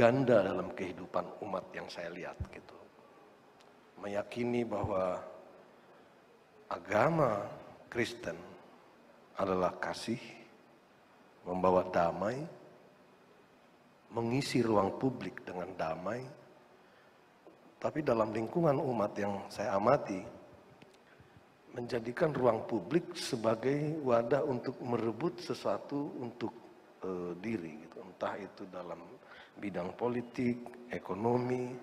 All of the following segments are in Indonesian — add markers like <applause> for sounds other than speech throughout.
ganda dalam kehidupan umat yang saya lihat gitu. Meyakini bahwa agama Kristen adalah kasih, membawa damai, mengisi ruang publik dengan damai. Tapi dalam lingkungan umat yang saya amati, menjadikan ruang publik sebagai wadah untuk merebut sesuatu untuk e, diri gitu. Entah itu dalam bidang politik, ekonomi,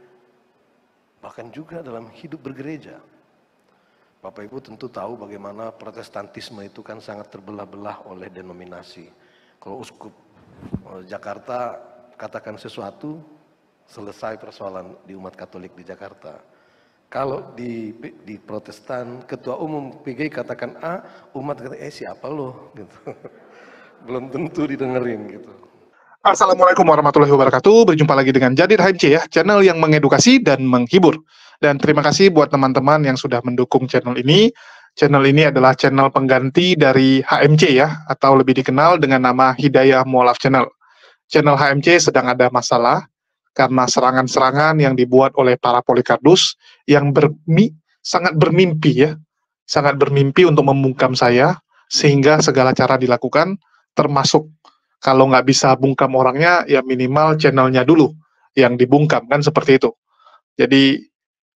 bahkan juga dalam hidup bergereja. Bapak Ibu tentu tahu bagaimana protestantisme itu kan sangat terbelah-belah oleh denominasi. Kalau uskup eh, Jakarta katakan sesuatu, selesai persoalan di umat Katolik di Jakarta. Kalau di, di Protestan, ketua umum PG katakan A, umat kata, eh siapa lo? <laughs> Gitu. Belum tentu didengerin gitu. Assalamualaikum warahmatullahi wabarakatuh. Berjumpa lagi dengan Jadid HMC ya, channel yang mengedukasi dan menghibur. Dan terima kasih buat teman-teman yang sudah mendukung channel ini. Channel ini adalah channel pengganti dari HMC ya, atau lebih dikenal dengan nama Hidayah Mualaf Channel. Channel HMC sedang ada masalah karena serangan-serangan yang dibuat oleh para polikardus yang bermi sangat bermimpi ya, sangat bermimpi untuk membungkam saya sehingga segala cara dilakukan termasuk kalau nggak bisa bungkam orangnya ya minimal channelnya dulu yang dibungkam kan seperti itu jadi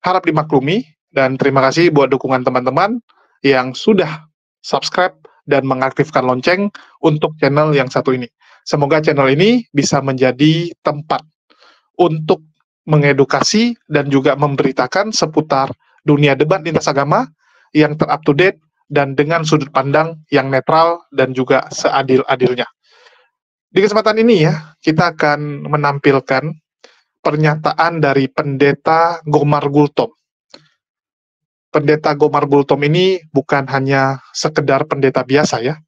harap dimaklumi dan terima kasih buat dukungan teman-teman yang sudah subscribe dan mengaktifkan lonceng untuk channel yang satu ini. Semoga channel ini bisa menjadi tempat untuk mengedukasi dan juga memberitakan seputar dunia debat lintas agama yang terupdate dan dengan sudut pandang yang netral dan juga seadil-adilnya. Di kesempatan ini ya, kita akan menampilkan pernyataan dari Pendeta Gomar Gultom. Pendeta Gomar Gultom ini bukan hanya sekedar pendeta biasa ya.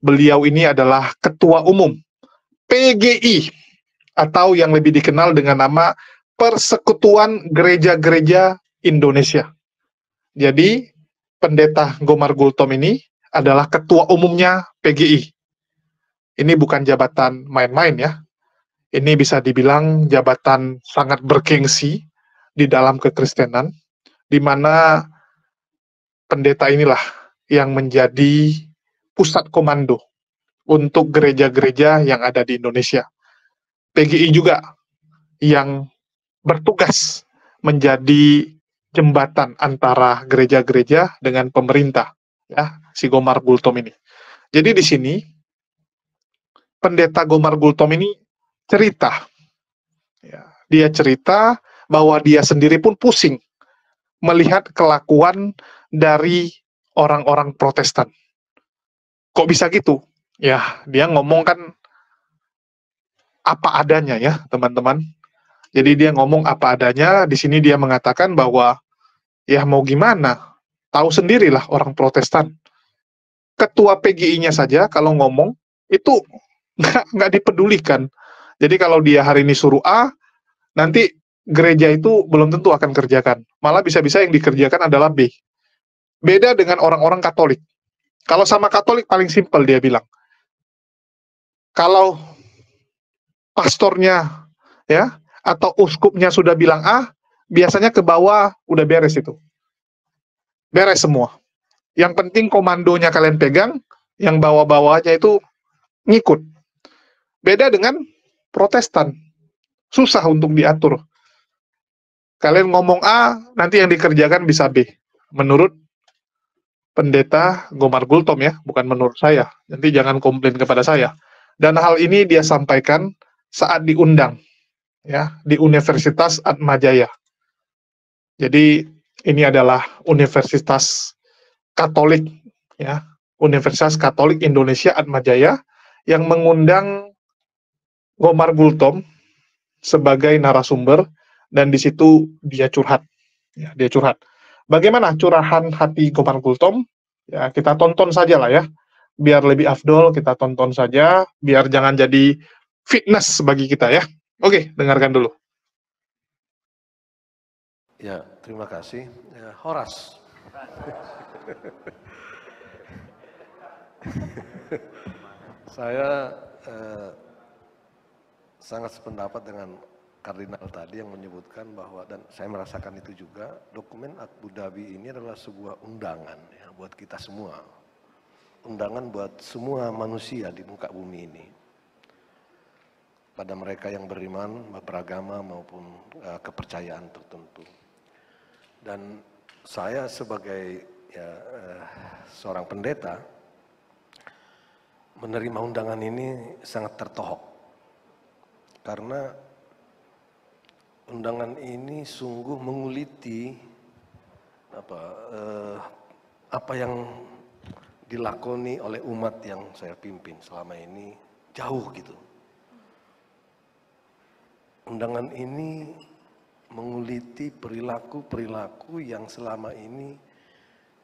Beliau ini adalah Ketua Umum PGI atau yang lebih dikenal dengan nama Persekutuan Gereja-Gereja Indonesia. Jadi, Pendeta Gomar Gultom ini adalah Ketua Umumnya PGI ini bukan jabatan main-main ya. Ini bisa dibilang jabatan sangat bergengsi di dalam kekristenan, di mana pendeta inilah yang menjadi pusat komando untuk gereja-gereja yang ada di Indonesia. PGI juga yang bertugas menjadi jembatan antara gereja-gereja dengan pemerintah, ya, si Gomar Bultom ini. Jadi di sini pendeta Gomar Gultom ini cerita. Ya, dia cerita bahwa dia sendiri pun pusing melihat kelakuan dari orang-orang Protestan. Kok bisa gitu? Ya, dia ngomong kan apa adanya ya, teman-teman. Jadi dia ngomong apa adanya, di sini dia mengatakan bahwa ya mau gimana? Tahu sendirilah orang Protestan. Ketua PGI-nya saja kalau ngomong itu nggak nggak dipedulikan. Jadi kalau dia hari ini suruh A, nanti gereja itu belum tentu akan kerjakan. Malah bisa-bisa yang dikerjakan adalah B. Beda dengan orang-orang Katolik. Kalau sama Katolik paling simpel dia bilang. Kalau pastornya ya atau uskupnya sudah bilang A, biasanya ke bawah udah beres itu. Beres semua. Yang penting komandonya kalian pegang, yang bawa-bawanya itu ngikut. Beda dengan Protestan. Susah untuk diatur. Kalian ngomong A, nanti yang dikerjakan bisa B. Menurut pendeta Gomar Gultom ya, bukan menurut saya. Nanti jangan komplain kepada saya. Dan hal ini dia sampaikan saat diundang ya di Universitas Atmajaya. Jadi ini adalah Universitas Katolik ya, Universitas Katolik Indonesia Atmajaya yang mengundang Gomar Gultom sebagai narasumber dan di situ dia curhat. Ya, dia curhat. Bagaimana curahan hati Gomar Gultom? Ya, kita tonton saja lah ya. Biar lebih afdol kita tonton saja, biar jangan jadi fitness bagi kita ya. Oke, dengarkan dulu. Ya, terima kasih. Ya, Horas. <laughs> Saya eh, sangat sependapat dengan kardinal tadi yang menyebutkan bahwa dan saya merasakan itu juga dokumen Abu Dhabi ini adalah sebuah undangan ya buat kita semua. Undangan buat semua manusia di muka bumi ini. Pada mereka yang beriman, beragama maupun uh, kepercayaan tertentu. Dan saya sebagai ya, uh, seorang pendeta menerima undangan ini sangat tertohok karena undangan ini sungguh menguliti apa eh, apa yang dilakoni oleh umat yang saya pimpin selama ini jauh gitu. Undangan ini menguliti perilaku-perilaku yang selama ini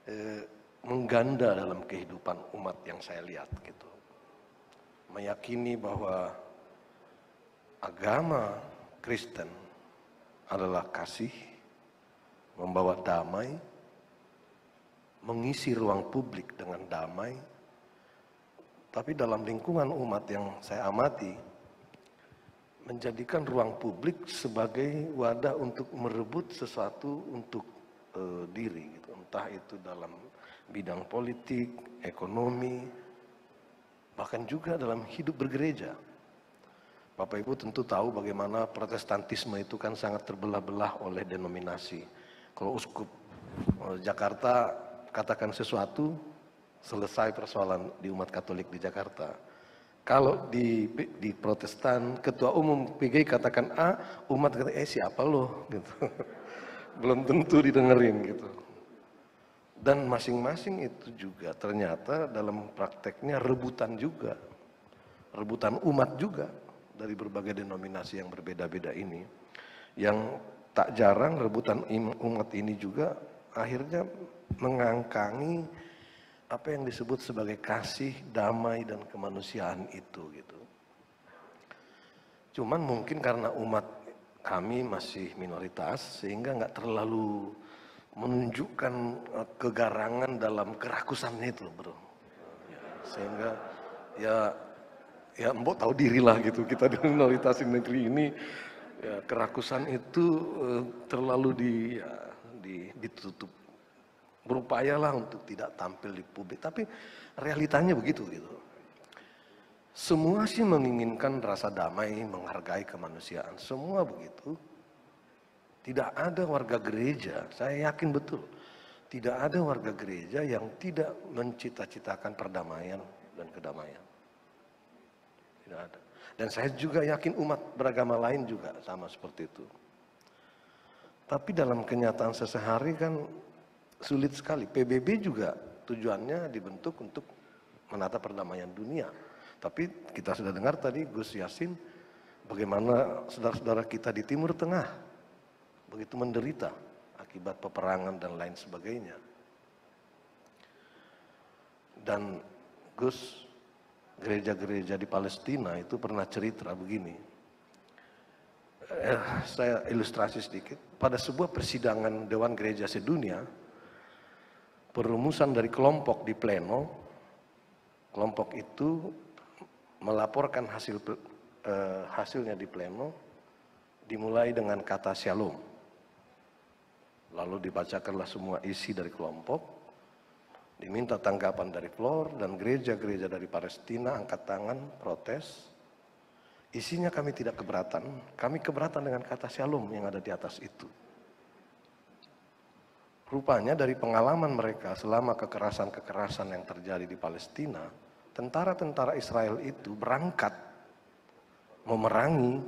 eh, mengganda dalam kehidupan umat yang saya lihat gitu. Meyakini bahwa agama Kristen adalah kasih, membawa damai, mengisi ruang publik dengan damai. Tapi dalam lingkungan umat yang saya amati, menjadikan ruang publik sebagai wadah untuk merebut sesuatu untuk e, diri, gitu. entah itu dalam bidang politik, ekonomi, bahkan juga dalam hidup bergereja. Bapak Ibu tentu tahu bagaimana protestantisme itu kan sangat terbelah-belah oleh denominasi. Kalau uskup eh, Jakarta katakan sesuatu, selesai persoalan di umat Katolik di Jakarta. Kalau di, di Protestan, ketua umum PG katakan A, umat kata, eh siapa lo? <laughs> Gitu. Belum tentu didengerin gitu. Dan masing-masing itu juga ternyata dalam prakteknya rebutan juga. Rebutan umat juga dari berbagai denominasi yang berbeda-beda ini, yang tak jarang rebutan umat ini juga akhirnya mengangkangi apa yang disebut sebagai kasih, damai dan kemanusiaan itu gitu. Cuman mungkin karena umat kami masih minoritas sehingga nggak terlalu menunjukkan eh, kegarangan dalam kerakusannya itu, bro. Sehingga ya ya mbok tahu dirilah gitu kita di minoritas di negeri ini ya, kerakusan itu uh, terlalu di, ya, di ditutup berupayalah untuk tidak tampil di publik tapi realitanya begitu gitu semua sih menginginkan rasa damai menghargai kemanusiaan semua begitu tidak ada warga gereja saya yakin betul tidak ada warga gereja yang tidak mencita-citakan perdamaian dan kedamaian Gak ada. Dan saya juga yakin umat beragama lain juga sama seperti itu. Tapi dalam kenyataan sesehari kan sulit sekali. PBB juga tujuannya dibentuk untuk menata perdamaian dunia. Tapi kita sudah dengar tadi Gus Yasin bagaimana saudara-saudara kita di Timur Tengah begitu menderita akibat peperangan dan lain sebagainya. Dan Gus gereja-gereja di Palestina itu pernah cerita begini. Eh, saya ilustrasi sedikit. Pada sebuah persidangan Dewan Gereja Sedunia, perumusan dari kelompok di pleno, kelompok itu melaporkan hasil eh, hasilnya di pleno dimulai dengan kata shalom. Lalu dibacakanlah semua isi dari kelompok. Diminta tanggapan dari Flor dan gereja-gereja dari Palestina angkat tangan protes. Isinya kami tidak keberatan, kami keberatan dengan kata shalom yang ada di atas itu. Rupanya dari pengalaman mereka selama kekerasan-kekerasan yang terjadi di Palestina, tentara-tentara Israel itu berangkat memerangi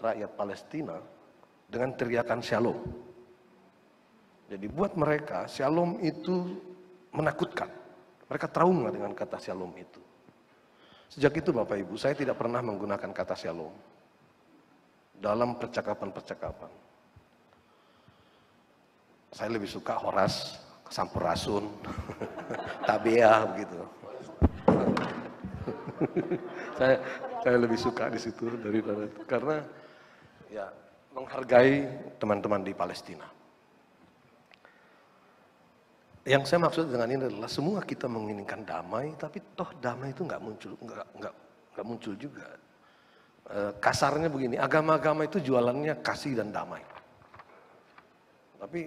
rakyat Palestina dengan teriakan shalom. Jadi buat mereka shalom itu menakutkan. Mereka trauma dengan kata shalom itu. Sejak itu Bapak Ibu, saya tidak pernah menggunakan kata shalom dalam percakapan-percakapan. Saya lebih suka Horas, Sampurasun, <laughs> tabiah begitu. <laughs> saya saya lebih suka di situ daripada karena ya menghargai teman-teman di Palestina yang saya maksud dengan ini adalah semua kita menginginkan damai, tapi toh damai itu nggak muncul, nggak nggak nggak muncul juga. Eh, kasarnya begini, agama-agama itu jualannya kasih dan damai. Tapi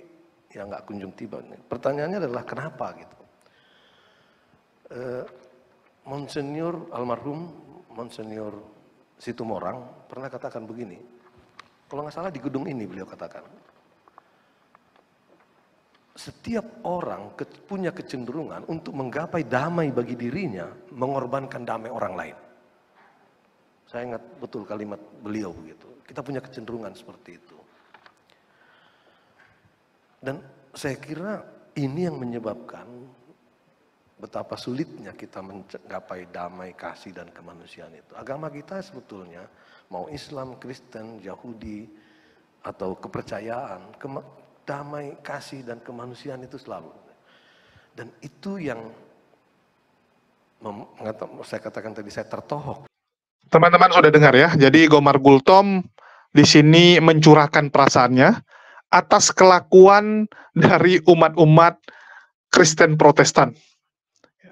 ya nggak kunjung tiba. Pertanyaannya adalah kenapa gitu? E, eh, Monsenior almarhum Monsenior Situmorang pernah katakan begini, kalau nggak salah di gedung ini beliau katakan, setiap orang punya kecenderungan untuk menggapai damai bagi dirinya, mengorbankan damai orang lain. Saya ingat betul kalimat beliau begitu. Kita punya kecenderungan seperti itu. Dan saya kira ini yang menyebabkan betapa sulitnya kita menggapai damai, kasih, dan kemanusiaan itu. Agama kita sebetulnya, mau Islam, Kristen, Yahudi, atau kepercayaan, damai, kasih, dan kemanusiaan itu selalu. Dan itu yang saya katakan tadi, saya tertohok. Teman-teman sudah dengar ya, jadi Gomar Gultom di sini mencurahkan perasaannya atas kelakuan dari umat-umat Kristen Protestan.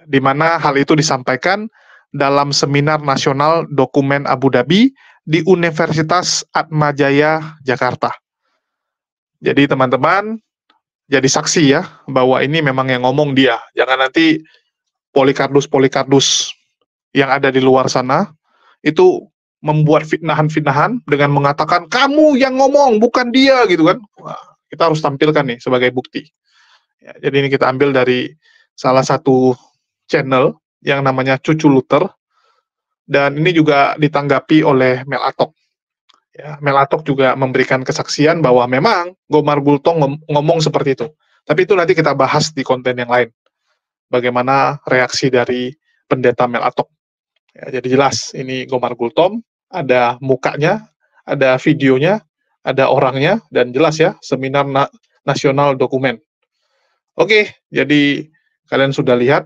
Di mana hal itu disampaikan dalam seminar nasional dokumen Abu Dhabi di Universitas Atmajaya, Jakarta. Jadi teman-teman jadi saksi ya bahwa ini memang yang ngomong dia. Jangan nanti polikardus-polikardus yang ada di luar sana itu membuat fitnahan-fitnahan dengan mengatakan kamu yang ngomong bukan dia gitu kan. Wah, kita harus tampilkan nih sebagai bukti. Ya, jadi ini kita ambil dari salah satu channel yang namanya Cucu Luther dan ini juga ditanggapi oleh Mel Atok. Ya, Melatok juga memberikan kesaksian bahwa memang Gomar Gultong ngom ngomong seperti itu. Tapi itu nanti kita bahas di konten yang lain. Bagaimana reaksi dari pendeta Melatok. Ya, jadi jelas ini Gomar Gultom, ada mukanya, ada videonya, ada orangnya, dan jelas ya seminar na nasional dokumen. Oke, jadi kalian sudah lihat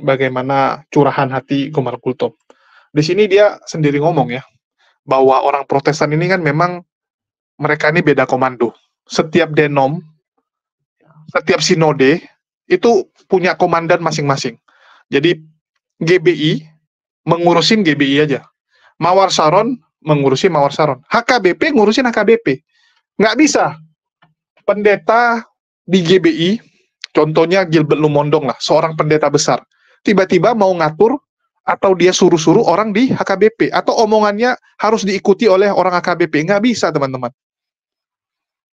bagaimana curahan hati Gomar Gultom. Di sini dia sendiri ngomong ya, bahwa orang Protestan ini kan memang mereka ini beda komando. Setiap denom, setiap sinode itu punya komandan masing-masing. Jadi GBI mengurusin GBI aja. Mawar Saron mengurusi Mawar Saron. HKBP ngurusin HKBP. Nggak bisa. Pendeta di GBI, contohnya Gilbert Lumondong lah, seorang pendeta besar. Tiba-tiba mau ngatur atau dia suruh-suruh orang di HKBP atau omongannya harus diikuti oleh orang HKBP nggak bisa teman-teman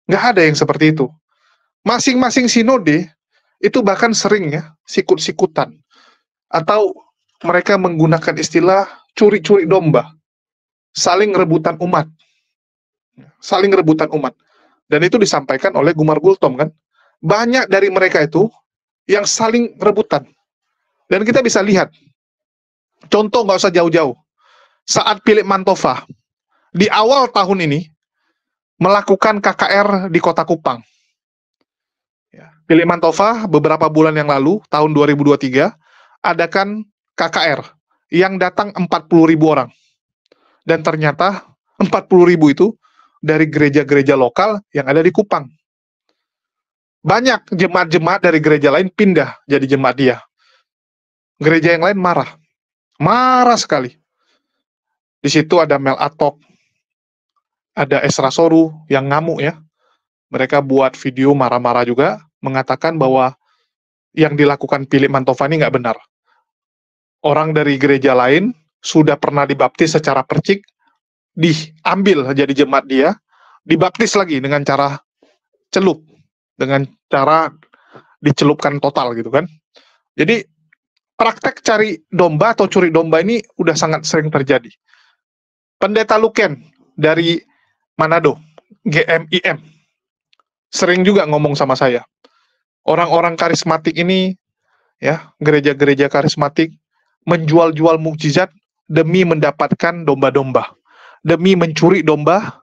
nggak ada yang seperti itu masing-masing sinode itu bahkan sering ya sikut-sikutan atau mereka menggunakan istilah curi-curi domba saling rebutan umat saling rebutan umat dan itu disampaikan oleh Gumar Gultom kan banyak dari mereka itu yang saling rebutan dan kita bisa lihat Contoh nggak usah jauh-jauh. Saat Philip Mantova di awal tahun ini melakukan KKR di kota Kupang. Ya, Philip Mantova beberapa bulan yang lalu, tahun 2023, adakan KKR yang datang 40 ribu orang. Dan ternyata 40 ribu itu dari gereja-gereja lokal yang ada di Kupang. Banyak jemaat-jemaat dari gereja lain pindah jadi jemaat dia. Gereja yang lain marah. Marah sekali. Di situ ada Mel Atok, ada Esra Soru yang ngamuk ya. Mereka buat video marah-marah juga, mengatakan bahwa yang dilakukan Philip Mantovani nggak benar. Orang dari gereja lain sudah pernah dibaptis secara percik, diambil jadi jemaat dia, dibaptis lagi dengan cara celup, dengan cara dicelupkan total gitu kan. Jadi praktek cari domba atau curi domba ini udah sangat sering terjadi. Pendeta Luken dari Manado, GMIM, sering juga ngomong sama saya. Orang-orang karismatik ini, ya gereja-gereja karismatik, menjual-jual mukjizat demi mendapatkan domba-domba. Demi mencuri domba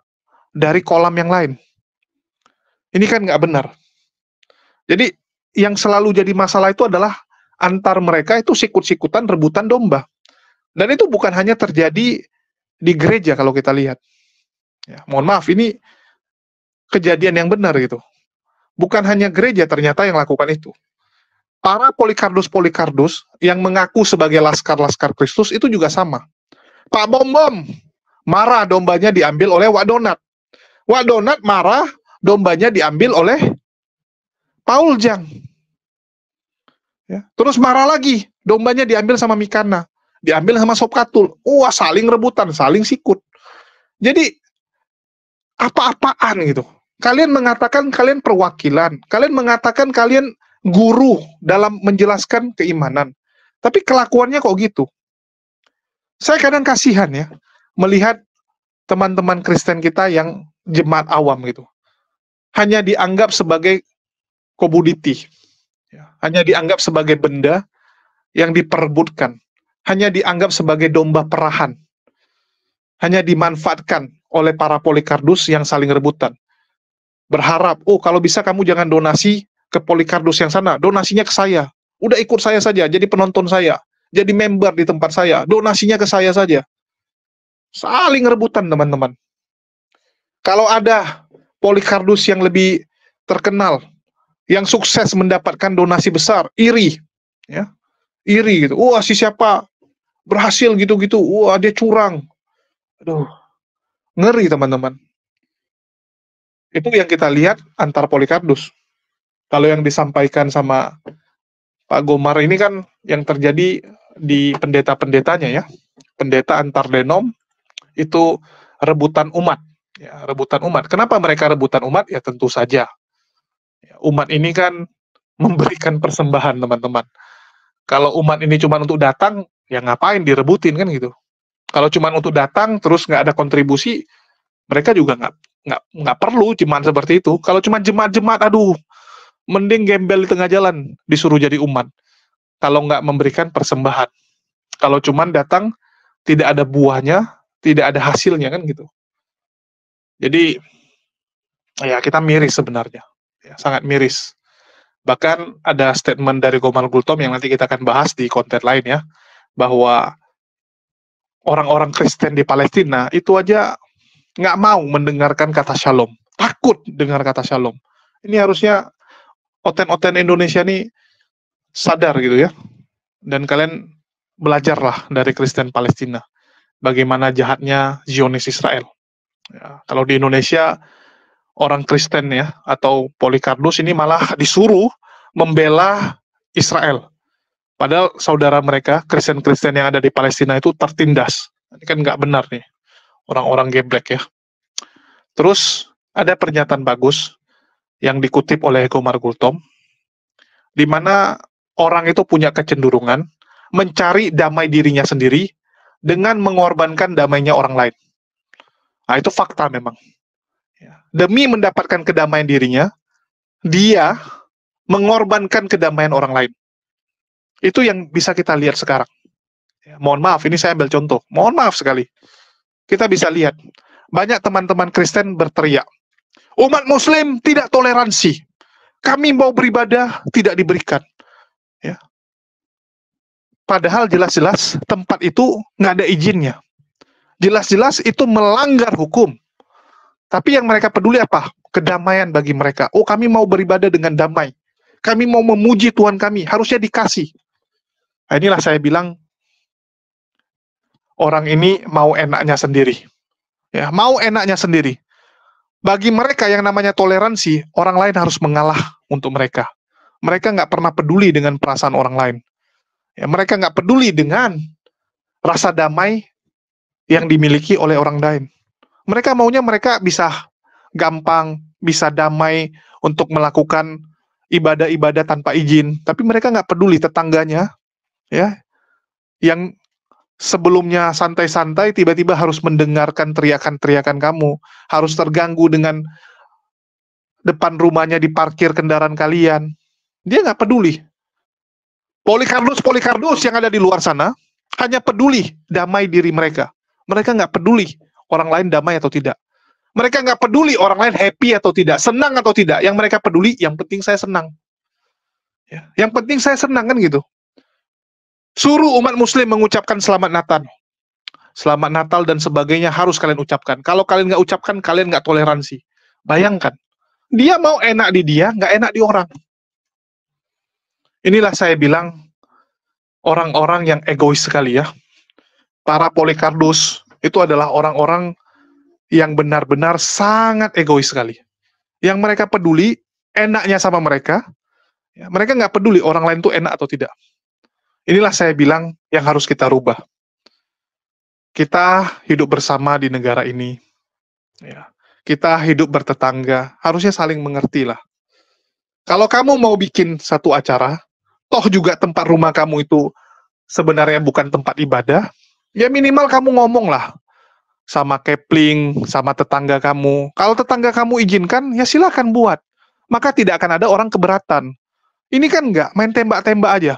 dari kolam yang lain. Ini kan nggak benar. Jadi yang selalu jadi masalah itu adalah antar mereka itu sikut-sikutan rebutan domba. Dan itu bukan hanya terjadi di gereja kalau kita lihat. Ya, mohon maaf, ini kejadian yang benar gitu. Bukan hanya gereja ternyata yang lakukan itu. Para polikardus-polikardus yang mengaku sebagai laskar-laskar Kristus itu juga sama. Pak Bom marah dombanya diambil oleh Wak Donat. Wak Donat marah dombanya diambil oleh Paul Jang Ya. Terus marah lagi, dombanya diambil sama Mikana, diambil sama Sopkatul. Wah, saling rebutan, saling sikut. Jadi apa-apaan gitu. Kalian mengatakan kalian perwakilan, kalian mengatakan kalian guru dalam menjelaskan keimanan. Tapi kelakuannya kok gitu. Saya kadang kasihan ya melihat teman-teman Kristen kita yang jemaat awam gitu. Hanya dianggap sebagai komoditi Ya. hanya dianggap sebagai benda yang diperebutkan, hanya dianggap sebagai domba perahan, hanya dimanfaatkan oleh para polikardus yang saling rebutan. Berharap, oh kalau bisa kamu jangan donasi ke polikardus yang sana, donasinya ke saya. Udah ikut saya saja, jadi penonton saya, jadi member di tempat saya, donasinya ke saya saja. Saling rebutan teman-teman. Kalau ada polikardus yang lebih terkenal, yang sukses mendapatkan donasi besar, iri, ya, iri gitu. Wah si siapa berhasil gitu-gitu, wah dia curang, aduh, ngeri teman-teman. Itu yang kita lihat antar Polikardus. Kalau yang disampaikan sama Pak Gomar ini kan yang terjadi di pendeta-pendetanya ya, pendeta antar denom itu rebutan umat, ya, rebutan umat. Kenapa mereka rebutan umat? Ya tentu saja umat ini kan <laughs> memberikan persembahan teman-teman. Kalau umat ini cuma untuk datang, ya ngapain direbutin kan gitu. Kalau cuma untuk datang terus nggak ada kontribusi, mereka juga nggak nggak nggak perlu cuman seperti itu. Kalau cuma jemaat-jemaat, aduh, mending gembel di tengah jalan disuruh jadi umat. Kalau nggak memberikan persembahan, kalau cuma datang tidak ada buahnya, tidak ada hasilnya kan gitu. Jadi ya kita miris sebenarnya ya, sangat miris. Bahkan ada statement dari Gomal Gultom yang nanti kita akan bahas di konten lain ya, bahwa orang-orang Kristen di Palestina itu aja nggak mau mendengarkan kata shalom, takut dengar kata shalom. Ini harusnya oten-oten Indonesia ini sadar gitu ya, dan kalian belajarlah dari Kristen Palestina bagaimana jahatnya Zionis Israel. Ya, kalau di Indonesia orang Kristen ya atau Polikardus ini malah disuruh membela Israel. Padahal saudara mereka Kristen-Kristen yang ada di Palestina itu tertindas. Ini kan nggak benar nih orang-orang geblek ya. Terus ada pernyataan bagus yang dikutip oleh Gomar Gultom, di mana orang itu punya kecenderungan mencari damai dirinya sendiri dengan mengorbankan damainya orang lain. Nah, itu fakta memang. Ya. Demi mendapatkan kedamaian dirinya, dia mengorbankan kedamaian orang lain. Itu yang bisa kita lihat sekarang. Ya, mohon maaf, ini saya ambil contoh. Mohon maaf sekali. Kita bisa lihat, banyak teman-teman Kristen berteriak, umat muslim tidak toleransi. Kami mau beribadah tidak diberikan. Ya. Padahal jelas-jelas tempat itu nggak ada izinnya. Jelas-jelas itu melanggar hukum. Tapi yang mereka peduli apa? Kedamaian bagi mereka. Oh, kami mau beribadah dengan damai. Kami mau memuji Tuhan kami. Harusnya dikasih. Nah, inilah saya bilang orang ini mau enaknya sendiri. Ya, mau enaknya sendiri. Bagi mereka yang namanya toleransi, orang lain harus mengalah untuk mereka. Mereka nggak pernah peduli dengan perasaan orang lain. Ya, mereka nggak peduli dengan rasa damai yang dimiliki oleh orang lain mereka maunya mereka bisa gampang, bisa damai untuk melakukan ibadah-ibadah tanpa izin, tapi mereka nggak peduli tetangganya, ya, yang sebelumnya santai-santai tiba-tiba harus mendengarkan teriakan-teriakan kamu, harus terganggu dengan depan rumahnya diparkir kendaraan kalian. Dia nggak peduli. Polikarnus-polikarnus yang ada di luar sana hanya peduli damai diri mereka. Mereka nggak peduli orang lain damai atau tidak. Mereka nggak peduli orang lain happy atau tidak, senang atau tidak. Yang mereka peduli, yang penting saya senang. Ya, yang penting saya senang kan gitu. Suruh umat muslim mengucapkan selamat Natal. Selamat Natal dan sebagainya harus kalian ucapkan. Kalau kalian nggak ucapkan, kalian nggak toleransi. Bayangkan. Dia mau enak di dia, nggak enak di orang. Inilah saya bilang orang-orang yang egois sekali ya. Para Polikardus, itu adalah orang-orang yang benar-benar sangat egois sekali. Yang mereka peduli enaknya sama mereka, ya, mereka nggak peduli orang lain itu enak atau tidak. Inilah saya bilang yang harus kita rubah. Kita hidup bersama di negara ini, ya. kita hidup bertetangga, harusnya saling mengerti lah. Kalau kamu mau bikin satu acara, toh juga tempat rumah kamu itu sebenarnya bukan tempat ibadah, ya minimal kamu ngomong lah sama Kepling, sama tetangga kamu. Kalau tetangga kamu izinkan, ya silahkan buat. Maka tidak akan ada orang keberatan. Ini kan nggak main tembak-tembak aja.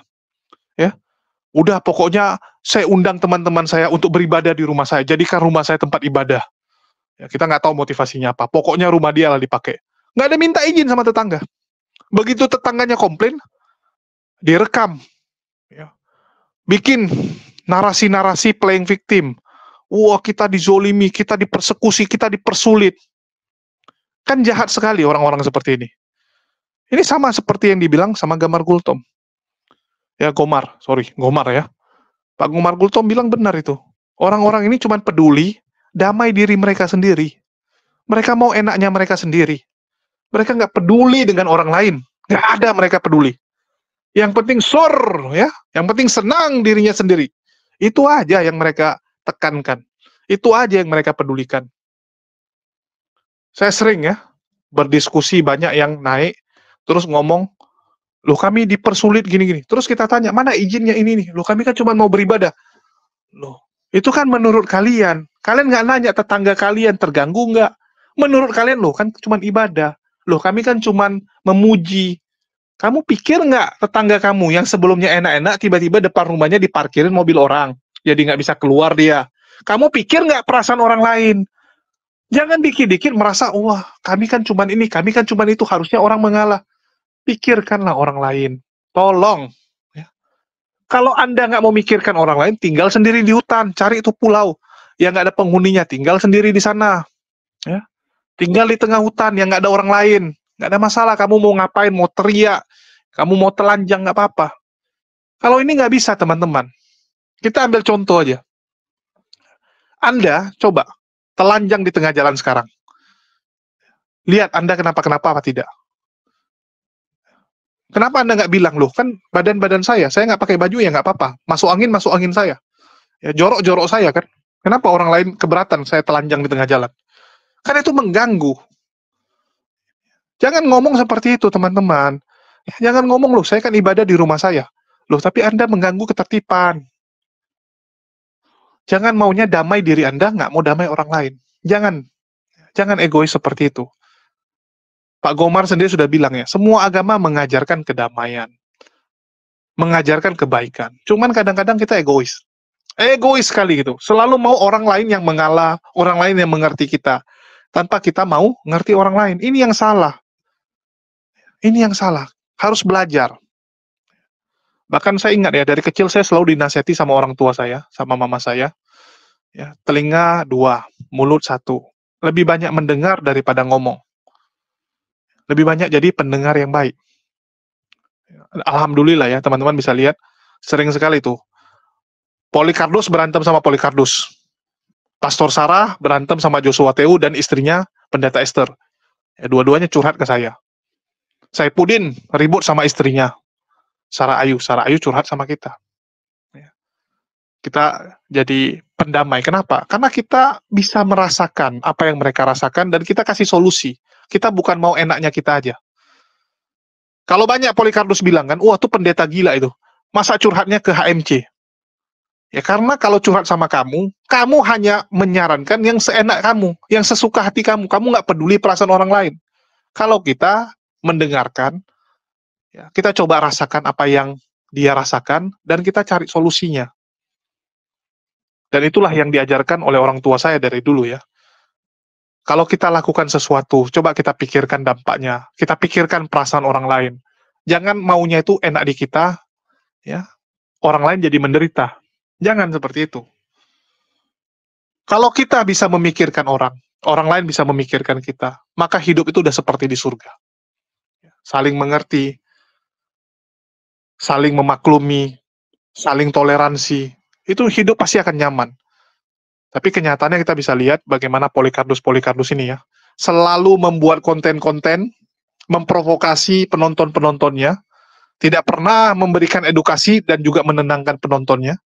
Ya, udah pokoknya saya undang teman-teman saya untuk beribadah di rumah saya. Jadikan rumah saya tempat ibadah. Ya, kita nggak tahu motivasinya apa. Pokoknya rumah dia lah dipakai. Nggak ada minta izin sama tetangga. Begitu tetangganya komplain, direkam. Ya. Bikin narasi-narasi playing victim. Wah, kita dizolimi, kita dipersekusi, kita dipersulit. Kan jahat sekali orang-orang seperti ini. Ini sama seperti yang dibilang sama Gamar Gultom. Ya, Gomar, sorry, Gomar ya. Pak Gomar Gultom bilang benar itu. Orang-orang ini cuma peduli damai diri mereka sendiri. Mereka mau enaknya mereka sendiri. Mereka nggak peduli dengan orang lain. Nggak ada mereka peduli. Yang penting sur, ya. Yang penting senang dirinya sendiri. Itu aja yang mereka tekankan. Itu aja yang mereka pedulikan. Saya sering ya berdiskusi banyak yang naik terus ngomong loh kami dipersulit gini-gini. Terus kita tanya, mana izinnya ini nih? Loh kami kan cuma mau beribadah. Loh, itu kan menurut kalian. Kalian nggak nanya tetangga kalian terganggu nggak? Menurut kalian loh kan cuma ibadah. Loh kami kan cuma memuji kamu pikir nggak tetangga kamu yang sebelumnya enak-enak tiba-tiba depan rumahnya diparkirin mobil orang jadi nggak bisa keluar dia kamu pikir nggak perasaan orang lain jangan dikit-dikit merasa wah kami kan cuman ini kami kan cuman itu harusnya orang mengalah pikirkanlah orang lain tolong ya. kalau anda nggak mau mikirkan orang lain tinggal sendiri di hutan cari itu pulau yang nggak ada penghuninya tinggal sendiri di sana ya tinggal di tengah hutan yang nggak ada orang lain Nggak ada masalah kamu mau ngapain, mau teriak, kamu mau telanjang, nggak apa-apa. Kalau ini nggak bisa, teman-teman. Kita ambil contoh aja. Anda coba telanjang di tengah jalan sekarang. Lihat Anda kenapa-kenapa apa tidak. Kenapa Anda nggak bilang, loh kan badan-badan saya, saya nggak pakai baju ya nggak apa-apa. Masuk angin, masuk angin saya. Ya, jorok-jorok saya kan. Kenapa orang lain keberatan saya telanjang di tengah jalan? Kan itu mengganggu. Jangan ngomong seperti itu, teman-teman. Jangan ngomong, loh, saya kan ibadah di rumah saya. Loh, tapi Anda mengganggu ketertiban. Jangan maunya damai diri Anda, nggak mau damai orang lain. Jangan. Jangan egois seperti itu. Pak Gomar sendiri sudah bilang ya, semua agama mengajarkan kedamaian. Mengajarkan kebaikan. Cuman kadang-kadang kita egois. Egois sekali gitu. Selalu mau orang lain yang mengalah, orang lain yang mengerti kita. Tanpa kita mau ngerti orang lain. Ini yang salah ini yang salah. Harus belajar. Bahkan saya ingat ya, dari kecil saya selalu dinasihati sama orang tua saya, sama mama saya. Ya, telinga dua, mulut satu. Lebih banyak mendengar daripada ngomong. Lebih banyak jadi pendengar yang baik. Alhamdulillah ya, teman-teman bisa lihat. Sering sekali itu. Polikardus berantem sama Polikardus. Pastor Sarah berantem sama Joshua Teu dan istrinya pendeta Esther. Ya, dua-duanya curhat ke saya. Saipudin ribut sama istrinya Sarah Ayu. Sarah Ayu curhat sama kita. Ya. Kita jadi pendamai. Kenapa? Karena kita bisa merasakan apa yang mereka rasakan dan kita kasih solusi. Kita bukan mau enaknya kita aja. Kalau banyak Polikarpus bilang kan, wah itu pendeta gila itu. Masa curhatnya ke HMC? Ya karena kalau curhat sama kamu, kamu hanya menyarankan yang seenak kamu, yang sesuka hati kamu. Kamu nggak peduli perasaan orang lain. Kalau kita mendengarkan, ya, kita coba rasakan apa yang dia rasakan, dan kita cari solusinya. Dan itulah yang diajarkan oleh orang tua saya dari dulu ya. Kalau kita lakukan sesuatu, coba kita pikirkan dampaknya, kita pikirkan perasaan orang lain. Jangan maunya itu enak di kita, ya orang lain jadi menderita. Jangan seperti itu. Kalau kita bisa memikirkan orang, orang lain bisa memikirkan kita, maka hidup itu udah seperti di surga saling mengerti, saling memaklumi, saling toleransi, itu hidup pasti akan nyaman. Tapi kenyataannya kita bisa lihat bagaimana polikardus polikardus ini ya, selalu membuat konten-konten, memprovokasi penonton-penontonnya, tidak pernah memberikan edukasi dan juga menenangkan penontonnya,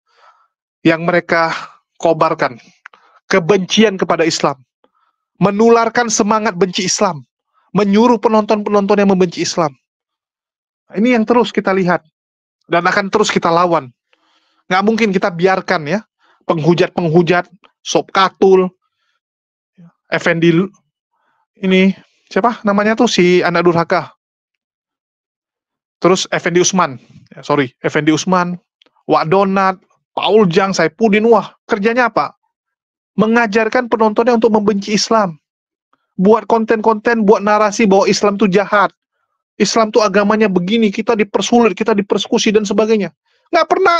yang mereka kobarkan kebencian kepada Islam, menularkan semangat benci Islam, menyuruh penonton-penonton yang membenci Islam. Ini yang terus kita lihat dan akan terus kita lawan. Nggak mungkin kita biarkan ya penghujat-penghujat, sop Katul, Effendi ini siapa namanya tuh si anak durhaka. Terus Effendi Usman, ya, sorry, Effendi Usman, Wak Donat, Paul Jang, Saipudin, wah kerjanya apa? Mengajarkan penontonnya untuk membenci Islam buat konten-konten, buat narasi bahwa Islam tuh jahat. Islam tuh agamanya begini, kita dipersulit, kita dipersekusi dan sebagainya. Nggak pernah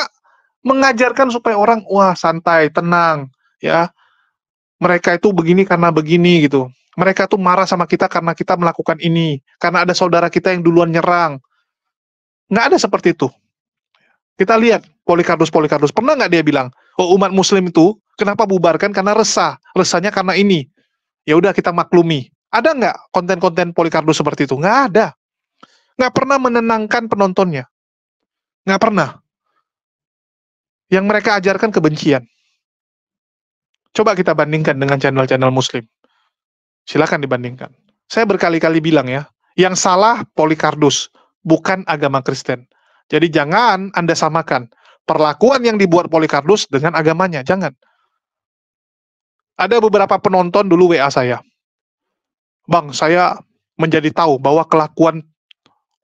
mengajarkan supaya orang wah santai, tenang, ya. Mereka itu begini karena begini gitu. Mereka tuh marah sama kita karena kita melakukan ini, karena ada saudara kita yang duluan nyerang. Nggak ada seperti itu. Kita lihat Polikardus Polikardus pernah nggak dia bilang, oh umat Muslim itu kenapa bubarkan karena resah, resahnya karena ini, ya udah kita maklumi. Ada nggak konten-konten polikardus seperti itu? Nggak ada. Nggak pernah menenangkan penontonnya. Nggak pernah. Yang mereka ajarkan kebencian. Coba kita bandingkan dengan channel-channel muslim. Silahkan dibandingkan. Saya berkali-kali bilang ya, yang salah Polikardus, bukan agama Kristen. Jadi jangan Anda samakan perlakuan yang dibuat Polikardus dengan agamanya, jangan. Ada beberapa penonton dulu WA saya. Bang, saya menjadi tahu bahwa kelakuan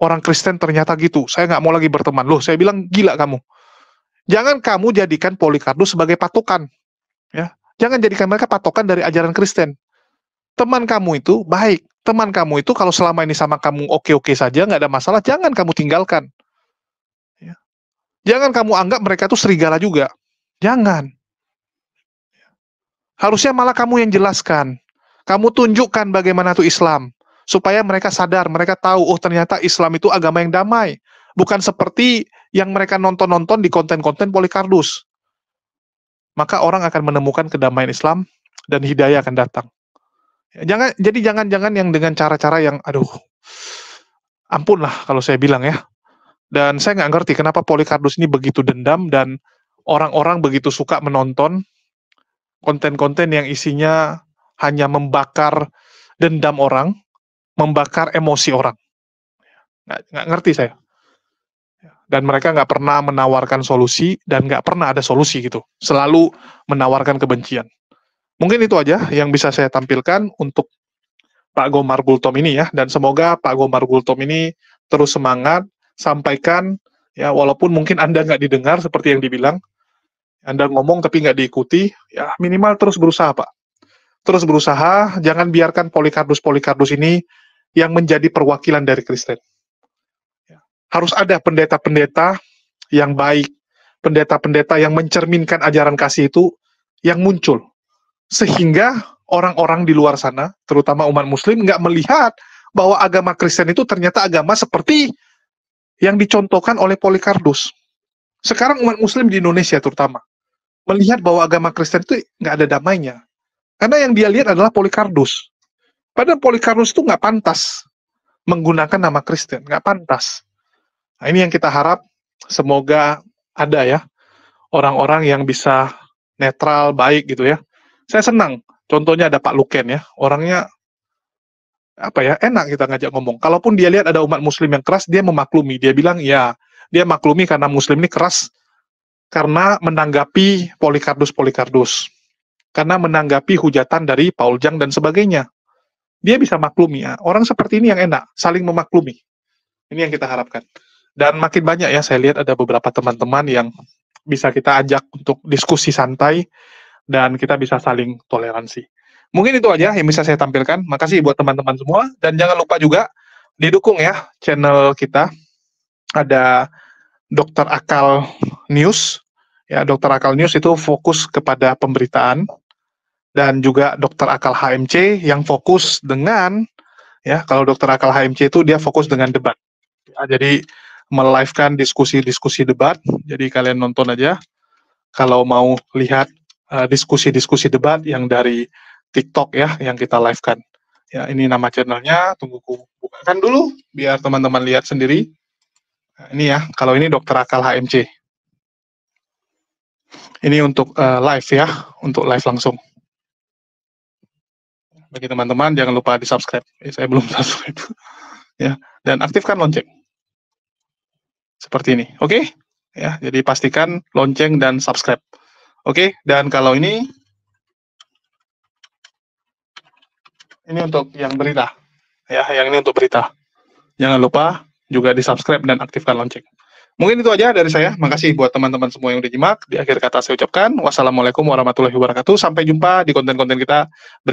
orang Kristen ternyata gitu. Saya nggak mau lagi berteman. Loh, saya bilang gila kamu. Jangan kamu jadikan Polikarpus sebagai patokan. Ya. Jangan jadikan mereka patokan dari ajaran Kristen. Teman kamu itu baik. Teman kamu itu kalau selama ini sama kamu oke-oke saja, nggak ada masalah, jangan kamu tinggalkan. Ya. Jangan kamu anggap mereka itu serigala juga. Jangan. Harusnya malah kamu yang jelaskan. Kamu tunjukkan bagaimana itu Islam. Supaya mereka sadar, mereka tahu, oh ternyata Islam itu agama yang damai. Bukan seperti yang mereka nonton-nonton di konten-konten Polikardus. Maka orang akan menemukan kedamaian Islam dan hidayah akan datang. Jangan jadi jangan-jangan yang dengan cara-cara yang aduh ampun lah kalau saya bilang ya. Dan saya nggak ngerti kenapa Polikardus ini begitu dendam dan orang-orang begitu suka menonton konten-konten yang isinya hanya membakar dendam orang, membakar emosi orang. Nggak, nggak ngerti saya. Ya, dan mereka nggak pernah menawarkan solusi dan nggak pernah ada solusi gitu. Selalu menawarkan kebencian. Mungkin itu aja yang bisa saya tampilkan untuk Pak Gomar Gultom ini ya. Dan semoga Pak Gomar Gultom ini terus semangat, sampaikan ya walaupun mungkin Anda nggak didengar seperti yang dibilang, anda ngomong tapi nggak diikuti, ya minimal terus berusaha, Pak. Terus berusaha, jangan biarkan Polikardus Polikardus ini yang menjadi perwakilan dari Kristen. Ya. Harus ada pendeta-pendeta yang baik, pendeta-pendeta yang mencerminkan ajaran kasih itu yang muncul. Sehingga orang-orang di luar sana, terutama umat muslim, nggak melihat bahwa agama Kristen itu ternyata agama seperti yang dicontohkan oleh Polikardus. Sekarang umat muslim di Indonesia terutama, melihat bahwa agama Kristen itu nggak ada damainya. Karena yang dia lihat adalah Polikardus. Padahal Polikardus itu nggak pantas menggunakan nama Kristen, nggak pantas. Nah, ini yang kita harap semoga ada ya orang-orang yang bisa netral, baik gitu ya. Saya senang. Contohnya ada Pak Luken ya, orangnya apa ya enak kita ngajak ngomong. Kalaupun dia lihat ada umat Muslim yang keras, dia memaklumi. Dia bilang ya dia maklumi karena Muslim ini keras karena menanggapi Polikardus-Polikardus, karena menanggapi hujatan dari Paul Jang dan sebagainya. Dia bisa maklumi ya. Orang seperti ini yang enak, saling memaklumi. Ini yang kita harapkan. Dan makin banyak ya saya lihat ada beberapa teman-teman yang bisa kita ajak untuk diskusi santai dan kita bisa saling toleransi. Mungkin itu aja yang bisa saya tampilkan. Makasih buat teman-teman semua dan jangan lupa juga didukung ya channel kita. Ada Dokter Akal News Ya, Dokter Akal News itu fokus kepada pemberitaan dan juga Dokter Akal HMC yang fokus dengan ya kalau Dokter Akal HMC itu dia fokus dengan debat. Ya, jadi melivekan diskusi-diskusi debat. Jadi kalian nonton aja kalau mau lihat eh, diskusi-diskusi uh, debat yang dari TikTok ya yang kita livekan. Ya, ini nama channelnya, tunggu ku bukakan dulu biar teman-teman lihat sendiri. Nah, ini ya, kalau ini Dokter Akal HMC. Ini untuk uh, live ya, untuk live langsung. Bagi teman-teman jangan lupa di subscribe. Eh, saya belum <laughs> subscribe. ya, dan aktifkan lonceng. Seperti ini. Oke? Okay? Ya, jadi pastikan lonceng dan subscribe. Oke, okay? dan kalau ini ini untuk yang berita. Ya, yang ini untuk berita. Jangan lupa juga di-subscribe dan aktifkan lonceng. Mungkin itu aja dari saya. Makasih buat teman-teman semua yang udah nyimak. Di akhir kata saya ucapkan, wassalamualaikum warahmatullahi wabarakatuh. Sampai jumpa di konten-konten kita berikutnya.